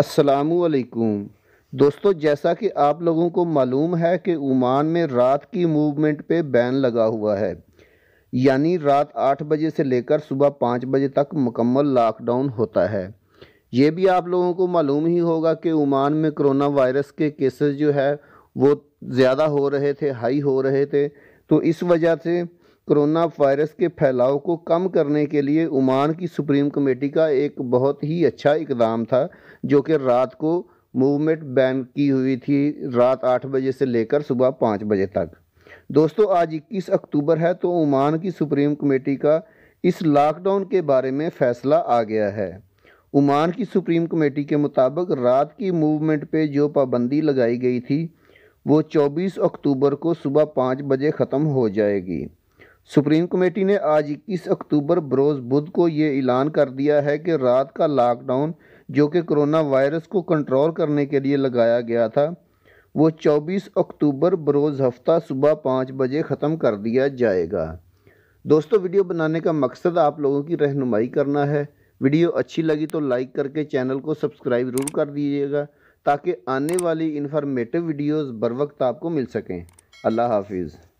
असलकुम दोस्तों जैसा कि आप लोगों को मालूम है कि ओमान में रात की मूवमेंट पे बैन लगा हुआ है यानी रात आठ बजे से लेकर सुबह पाँच बजे तक मुकम्मल लॉकडाउन होता है ये भी आप लोगों को मालूम ही होगा कि ओमान में कोरोना वायरस के केसेस जो है वो ज़्यादा हो रहे थे हाई हो रहे थे तो इस वजह से कोरोना वायरस के फैलाव को कम करने के लिए उमान की सुप्रीम कमेटी का एक बहुत ही अच्छा इकदाम था जो कि रात को मूवमेंट बैन की हुई थी रात आठ बजे से लेकर सुबह पाँच बजे तक दोस्तों आज इक्कीस अक्टूबर है तो उमान की सुप्रीम कमेटी का इस लॉकडाउन के बारे में फ़ैसला आ गया है उमान की सुप्रीम कमेटी के मुताबिक रात की मूवमेंट पे जो पाबंदी लगाई गई थी वो 24 अक्टूबर को सुबह पाँच बजे ख़त्म हो जाएगी सुप्रीम कमेटी ने आज 21 अक्टूबर बरोज़ बुध को ये ऐलान कर दिया है कि रात का लॉकडाउन जो कि कोरोना वायरस को कंट्रोल करने के लिए लगाया गया था वो 24 अक्टूबर बरोज़ हफ्ता सुबह पाँच बजे ख़त्म कर दिया जाएगा दोस्तों वीडियो बनाने का मकसद आप लोगों की रहनुमाई करना है वीडियो अच्छी लगी तो लाइक करके चैनल को सब्सक्राइब ज़रूर कर दीजिएगा ताकि आने वाली इन्फॉर्मेटिव वीडियोज़ बर वक्त आपको मिल सकें अल्लाह हाफिज़